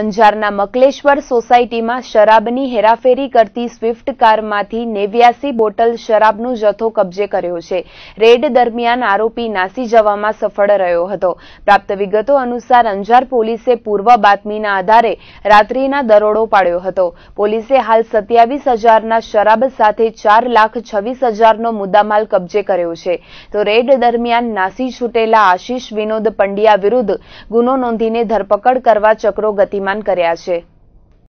અંજારના મકલેશ્વર સોસાયટીમાં શરાબની હેરાફેરી કરતી સ્વિફ્ટ કારમાંથી નેવ્યાસી બોટલ શરાબનો જથ્થો કબજે કર્યો છે રેડ દરમિયાન આરોપી નાસી જવામાં સફળ રહ્યો હતો પ્રાપ્ત વિગતો અનુસાર અંજાર પોલીસે પૂર્વ બાતમીના આધારે રાત્રિના દરોડો પાડ્યો હતો પોલીસે હાલ સત્યાવીસ હજારના શરાબ સાથે ચાર લાખ છવ્વીસ હજારનો મુદ્દામાલ કબજે કર્યો છે તો રેડ દરમિયાન નાસી છૂટેલા આશીષ વિનોદ પંડ્યા વિરુદ્ધ ગુનો નોંધીને ધરપકડ કરવા ચક્રો ગતિ પ્રતિમાન કર્યા છે